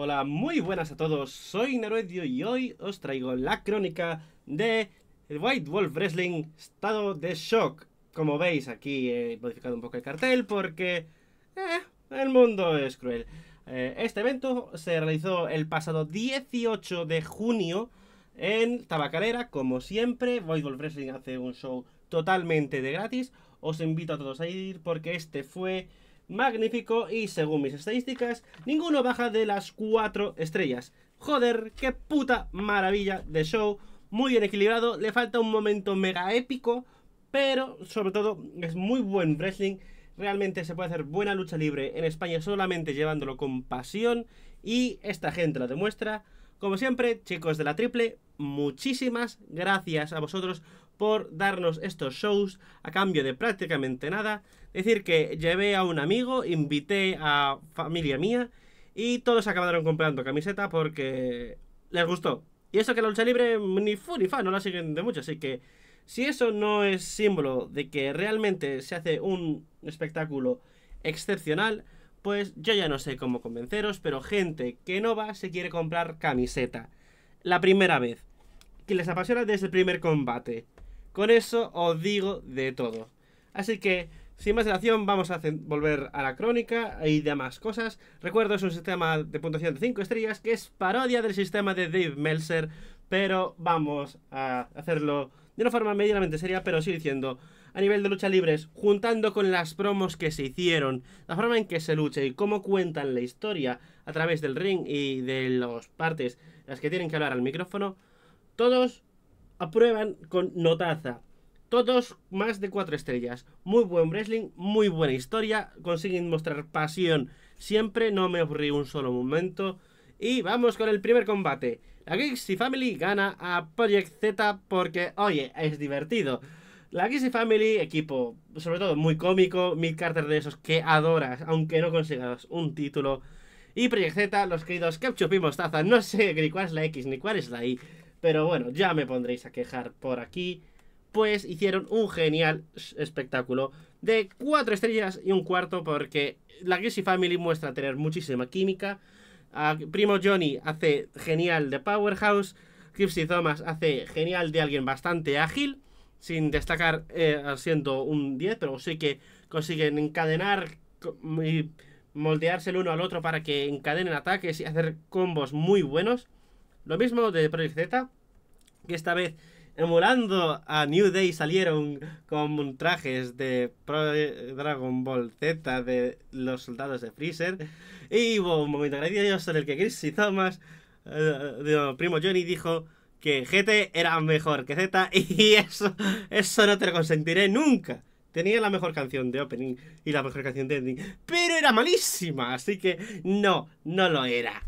Hola, muy buenas a todos, soy Naruedio y hoy os traigo la crónica de White Wolf Wrestling Estado de Shock. Como veis, aquí he modificado un poco el cartel porque eh, el mundo es cruel. Eh, este evento se realizó el pasado 18 de junio en Tabacalera, como siempre. White Wolf Wrestling hace un show totalmente de gratis. Os invito a todos a ir porque este fue magnífico y según mis estadísticas, ninguno baja de las cuatro estrellas. Joder, qué puta maravilla de show, muy bien equilibrado, le falta un momento mega épico, pero sobre todo es muy buen wrestling, realmente se puede hacer buena lucha libre en España solamente llevándolo con pasión y esta gente lo demuestra. Como siempre, chicos de la triple, muchísimas gracias a vosotros por darnos estos shows a cambio de prácticamente nada. Decir que llevé a un amigo, invité a familia mía y todos acabaron comprando camiseta porque les gustó. Y eso que la lucha libre ni fu ni fa, no la siguen de mucho, así que si eso no es símbolo de que realmente se hace un espectáculo excepcional, pues yo ya no sé cómo convenceros, pero gente que no va se quiere comprar camiseta. La primera vez. Que les apasiona desde el primer combate. Con eso os digo de todo. Así que, sin más dilación, vamos a volver a la crónica y demás cosas. Recuerdo, es un sistema de puntuación de 5 estrellas que es parodia del sistema de Dave Meltzer, pero vamos a hacerlo de una forma medianamente seria, pero sí diciendo a nivel de lucha libres, juntando con las promos que se hicieron, la forma en que se lucha y cómo cuentan la historia a través del ring y de las partes las que tienen que hablar al micrófono, todos aprueban con notaza. Todos más de 4 estrellas. Muy buen wrestling, muy buena historia. Consiguen mostrar pasión siempre. No me aburrí un solo momento. Y vamos con el primer combate. La Gixi Family gana a Project Z porque, oye, es divertido. La Gixi Family, equipo sobre todo muy cómico, Mid Carter de esos que adoras, aunque no consigas un título. Y Project Z, los queridos Ketchup y no sé ni cuál es la X ni cuál es la Y. Pero bueno, ya me pondréis a quejar por aquí. Pues hicieron un genial espectáculo de cuatro estrellas y un cuarto porque la Gripsy Family muestra tener muchísima química. Primo Johnny hace genial de Powerhouse. Gypsy Thomas hace genial de alguien bastante ágil. Sin destacar eh, siendo un 10, pero sí que consiguen encadenar y moldearse el uno al otro para que encadenen ataques y hacer combos muy buenos. Lo mismo de Project Z, que esta vez emulando a New Day salieron con trajes de Dragon Ball Z de los soldados de Freezer. Y hubo un momento gracioso en el que Chris y Thomas, eh, primo Johnny, dijo que GT era mejor que Z y eso, eso no te lo consentiré nunca. Tenía la mejor canción de opening y la mejor canción de ending, pero era malísima, así que no, no lo era.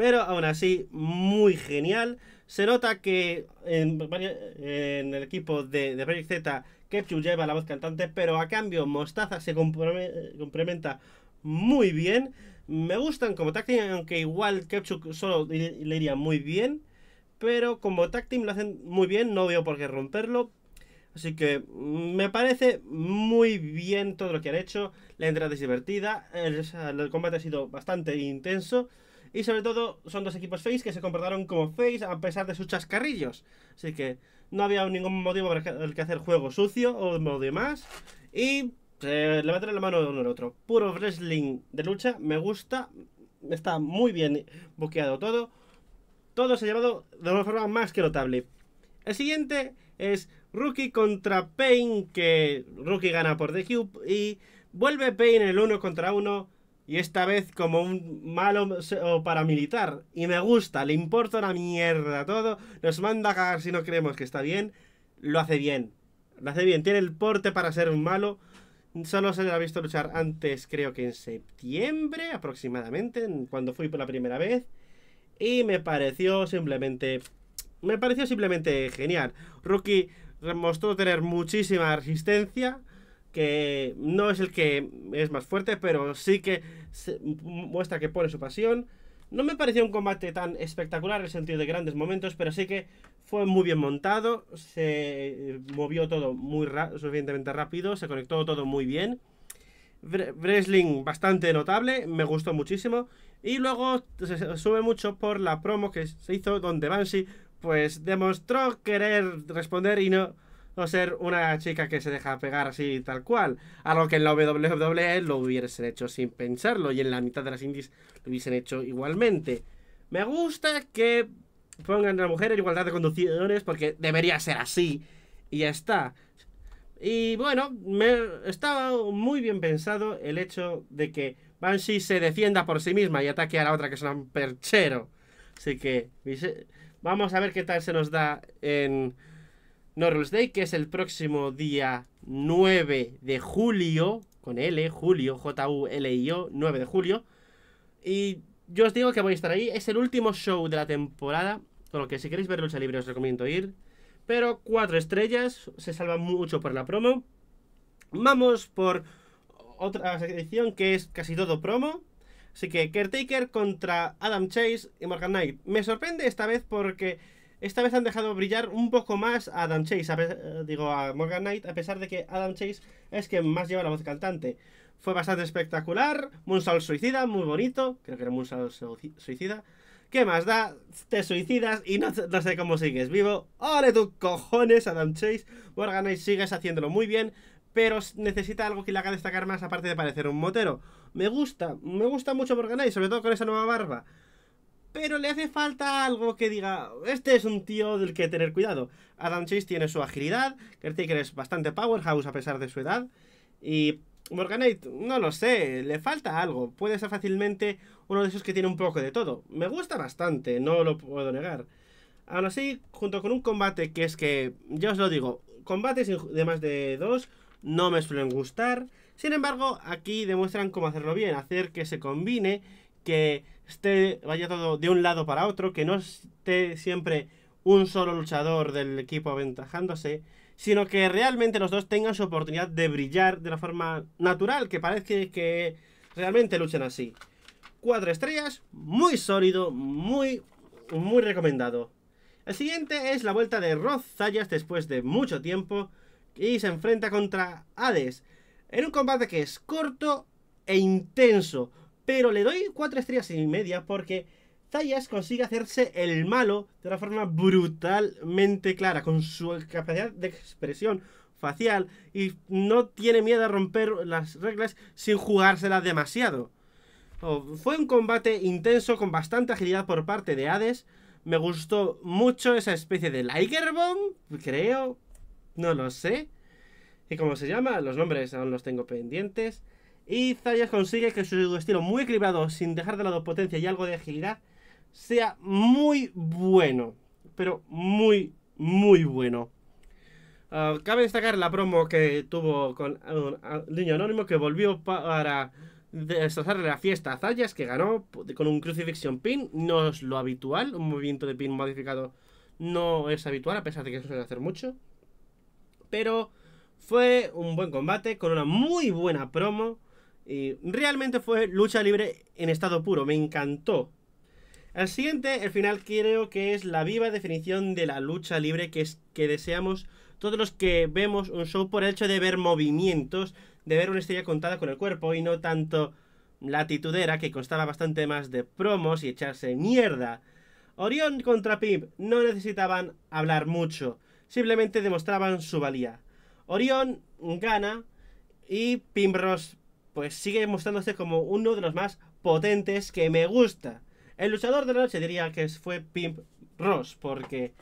Pero aún así, muy genial. Se nota que en, el equipo de, Project Z, Kepchuk lleva la voz cantante, pero a cambio Mostaza se complementa muy bien. Me gustan como táctil, aunque igual Kepchuk solo le iría muy bien. Pero como táctil lo hacen muy bien, no veo por qué romperlo. Así que mm, me parece muy bien todo lo que han hecho. La entrada es divertida, el combate ha sido bastante intenso. Y sobre todo, son dos equipos face que se comportaron como face a pesar de sus chascarrillos. Así que no había ningún motivo para el que hacer juego sucio o demás. Y se eh, le la mano de uno al otro. Puro wrestling de lucha, me gusta. Está muy bien boqueado todo. Todo se ha llevado de una forma más que notable. El siguiente es Rookie contra Pain, que Rookie gana por The Cube. Y vuelve Pain el uno contra uno. Y esta vez como un malo o paramilitar. Y me gusta, le importa una mierda todo. Nos manda a cagar si no creemos que está bien. Lo hace bien. Lo hace bien. Tiene el porte para ser un malo. Solo se le ha visto luchar antes, creo que en septiembre aproximadamente, cuando fui por la primera vez. Y me pareció simplemente. Me pareció simplemente genial. Rookie mostró tener muchísima resistencia que no es el que es más fuerte, pero sí que muestra que pone su pasión. No me pareció un combate tan espectacular en el sentido de grandes momentos, pero sí que fue muy bien montado, se eh, movió todo muy suficientemente rápido, se conectó todo muy bien. Wrestling bastante notable, me gustó muchísimo. Y luego se sube mucho por la promo que se hizo donde Banshee pues demostró querer responder y no no ser una chica que se deja pegar así tal cual. Algo que en la WWE lo hubiesen hecho sin pensarlo y en la mitad de las indies lo hubiesen hecho igualmente. Me gusta que pongan a la mujer en igualdad de conducidores porque debería ser así y ya está. Y bueno, me estaba muy bien pensado el hecho de que Banshee se defienda por sí misma y ataque a la otra que es un perchero. Así que vamos a ver qué tal se nos da en Norris Day, que es el próximo día 9 de julio, con L, julio, J-U-L-I-O, 9 de julio. Y yo os digo que voy a estar ahí. Es el último show de la temporada, con lo que si queréis ver el libre os recomiendo ir. Pero cuatro estrellas, se salva mucho por la promo. Vamos por otra edición que es casi todo promo. Así que Caretaker contra Adam Chase y Morgan Knight. Me sorprende esta vez porque esta vez han dejado brillar un poco más a Adam Chase, eh, digo a Morgan Knight, a pesar de que Adam Chase es quien más lleva la voz cantante. Fue bastante espectacular, Moonsault Suicida, muy bonito, creo que era Moonsault Suicida. ¿Qué más da? Te suicidas y no, no sé cómo sigues vivo. ¡Ole tus cojones, Adam Chase! Morgan Knight sigues haciéndolo muy bien, pero necesita algo que le haga destacar más aparte de parecer un motero. Me gusta, me gusta mucho Morgan Knight, sobre todo con esa nueva barba pero le hace falta algo que diga, este es un tío del que tener cuidado. Adam Chase tiene su agilidad, que es bastante powerhouse a pesar de su edad, y Morganite, no lo sé, le falta algo, puede ser fácilmente uno de esos que tiene un poco de todo. Me gusta bastante, no lo puedo negar. Aún así, junto con un combate que es que, ya os lo digo, combates de más de dos no me suelen gustar. Sin embargo, aquí demuestran cómo hacerlo bien, hacer que se combine, que esté, vaya todo de un lado para otro, que no esté siempre un solo luchador del equipo aventajándose, sino que realmente los dos tengan su oportunidad de brillar de la forma natural, que parece que realmente luchen así. Cuatro estrellas, muy sólido, muy, muy recomendado. El siguiente es la vuelta de Roth Zayas después de mucho tiempo y se enfrenta contra Hades en un combate que es corto e intenso, pero le doy cuatro estrellas y media porque Zayas consigue hacerse el malo de una forma brutalmente clara, con su capacidad de expresión facial y no tiene miedo a romper las reglas sin jugárselas demasiado. Oh, fue un combate intenso con bastante agilidad por parte de Hades. Me gustó mucho esa especie de Liger Bomb, creo. No lo sé. ¿Y cómo se llama? Los nombres aún los tengo pendientes. Y Zayas consigue que su estilo muy equilibrado, sin dejar de lado potencia y algo de agilidad, sea muy bueno. Pero muy, muy bueno. Ah, cabe destacar la promo que tuvo con un niño anónimo que volvió para destrozarle la fiesta a Zayas, que ganó con un crucifixion pin. No es lo habitual, un movimiento de pin modificado no es habitual, a pesar de que se suele hacer mucho. Pero fue un buen combate con una muy buena promo y realmente fue lucha libre en estado puro, me encantó. El siguiente, el final creo que es la viva definición de la lucha libre que, es, que deseamos todos los que vemos un show por el hecho de ver movimientos, de ver una estrella contada con el cuerpo y no tanto la titudera que constaba bastante más de promos y echarse mierda. Orión contra Pimp no necesitaban hablar mucho, simplemente demostraban su valía. Orión gana y Pimp pues sigue mostrándose como uno de los más potentes que me gusta. El luchador de la noche diría que fue Pimp Ross, porque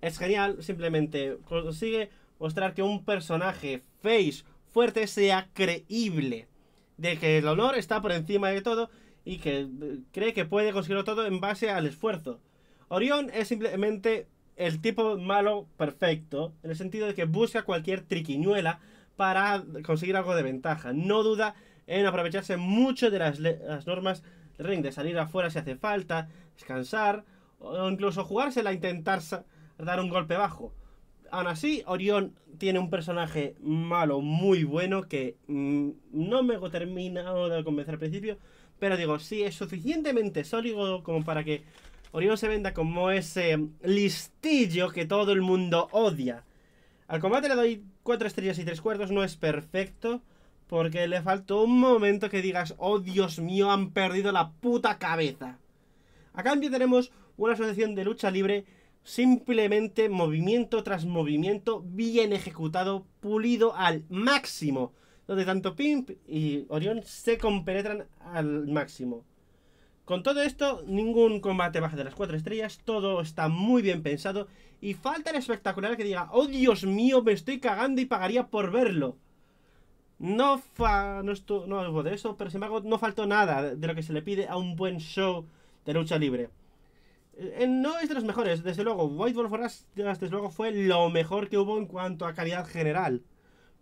es genial, simplemente consigue mostrar que un personaje face fuerte sea creíble, de que el honor está por encima de todo y que eh, cree que puede conseguirlo todo en base al esfuerzo. Orión es simplemente el tipo malo perfecto, en el sentido de que busca cualquier triquiñuela para conseguir algo de ventaja. No duda en aprovecharse mucho de las, normas ring, de salir afuera si hace falta, descansar, o incluso jugársela intentar dar un golpe bajo. Aún así, Orión tiene un personaje malo muy bueno que mm, no me terminado de convencer al principio, pero digo, sí es suficientemente sólido como para que Orión se venda como ese listillo que todo el mundo odia. Al combate le doy 4 estrellas y 3 cuerdos no es perfecto, porque le faltó un momento que digas, oh Dios mío, han perdido la puta cabeza. A cambio tenemos una asociación de lucha libre simplemente movimiento tras movimiento, bien ejecutado, pulido al máximo. Donde tanto Pimp y Orión se compenetran al máximo. Con todo esto, ningún combate baja de las cuatro estrellas, todo está muy bien pensado y falta el espectacular que diga, oh Dios mío, me estoy cagando y pagaría por verlo. No, fa, no, algo de eso, pero sin embargo no faltó nada de lo que se le pide a un buen show de lucha libre. Eh, no es de los mejores, desde luego. White Wolf desde luego, fue lo mejor que hubo en cuanto a calidad general.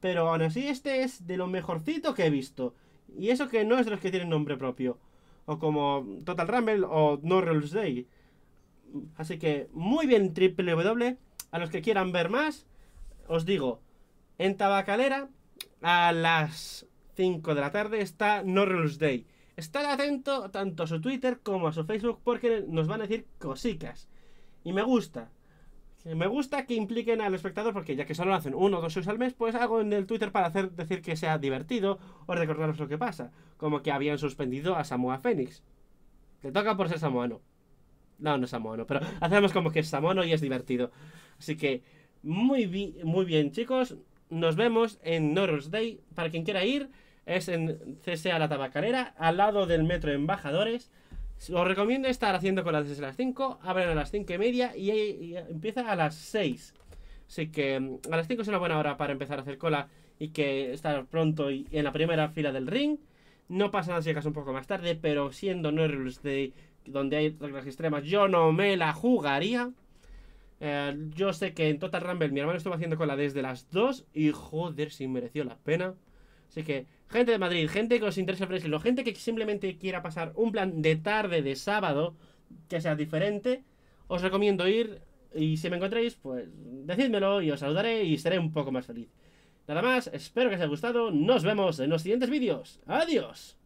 Pero aún así, este es de lo mejorcito que he visto. Y eso que no es de los que tienen nombre propio. O como Total Rumble o No Rules Day. Así que muy bien, Triple W. A los que quieran ver más, os digo, en Tabacalera a las 5 de la tarde está No Day. Estar atento tanto a su Twitter como a su Facebook porque nos van a decir cositas. Y me gusta. Me gusta que impliquen al espectador porque ya que solo hacen uno o dos shows al mes, pues hago en el Twitter para hacer decir que sea divertido o recordaros lo que pasa. Como que habían suspendido a Samoa Fénix. Le toca por ser samoano. No, no es samoano, pero hacemos como que es samoano y es divertido. Así que muy, muy bien chicos nos vemos en Norris Day. Para quien quiera ir, es en CSA La Tabacalera, al lado del Metro Embajadores. Os recomiendo estar haciendo colas desde las 5, abren a las 5 y media y, empieza a las 6. Así que mm, a las 5 es una buena hora para empezar a hacer cola y que estar pronto y, en la primera fila del ring. No pasa nada si llegas un poco más tarde, pero siendo Norris Day, donde hay reglas extremas, yo no me la jugaría. Eh, yo sé que en Total Rumble mi hermano estuvo haciendo cola desde las 2 y joder, si mereció la pena. Así que, gente de Madrid, gente que os interesa el lo gente que simplemente quiera pasar un plan de tarde de sábado, que sea diferente, os recomiendo ir. Y si me encontréis, pues decídmelo y os saludaré y seré un poco más feliz. Nada más, espero que os haya gustado. Nos vemos en los siguientes vídeos. ¡Adiós!